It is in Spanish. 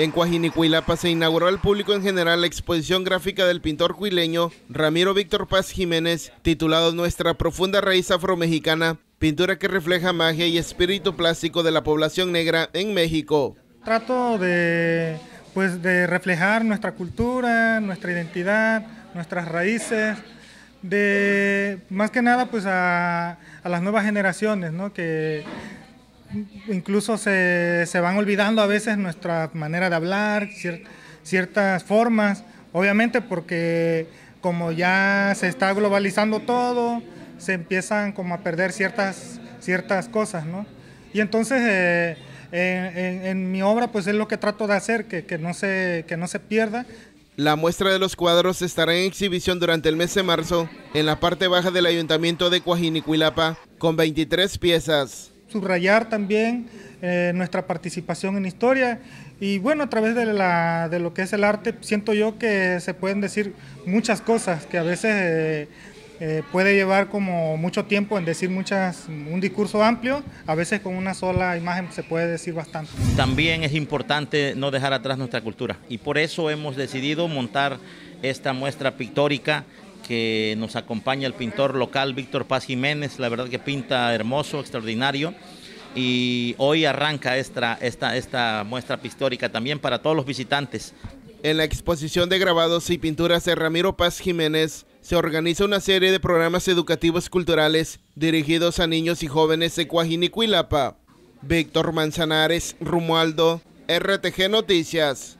En Cuajinicuilapa se inauguró al público en general la exposición gráfica del pintor cuileño Ramiro Víctor Paz Jiménez, titulado Nuestra profunda raíz afromexicana, pintura que refleja magia y espíritu plástico de la población negra en México. Trato de, pues, de reflejar nuestra cultura, nuestra identidad, nuestras raíces, de más que nada pues a, las nuevas generaciones, ¿no? que incluso se, van olvidando a veces nuestra manera de hablar, ciertas formas, obviamente porque como ya se está globalizando todo, se empiezan como a perder ciertas, ciertas cosas, ¿no? Y entonces eh, en, mi obra pues es lo que trato de hacer, que, no se, que no se pierda. La muestra de los cuadros estará en exhibición durante el mes de marzo en la parte baja del ayuntamiento de Coajinicuilapa con 23 piezas subrayar también eh, nuestra participación en historia y bueno, a través de, la, de, lo que es el arte siento yo que se pueden decir muchas cosas que a veces eh, eh, puede llevar como mucho tiempo en decir muchas, un discurso amplio, a veces con una sola imagen se puede decir bastante. También es importante no dejar atrás nuestra cultura y por eso hemos decidido montar esta muestra pictórica que nos acompaña el pintor local Víctor Paz Jiménez, la verdad que pinta hermoso, extraordinario. Y hoy arranca esta, muestra pictórica también para todos los visitantes. En la exposición de grabados y pinturas de Ramiro Paz Jiménez se organiza una serie de programas educativos culturales dirigidos a niños y jóvenes de Cuilapa. Víctor Manzanares, Rumualdo, RTG Noticias.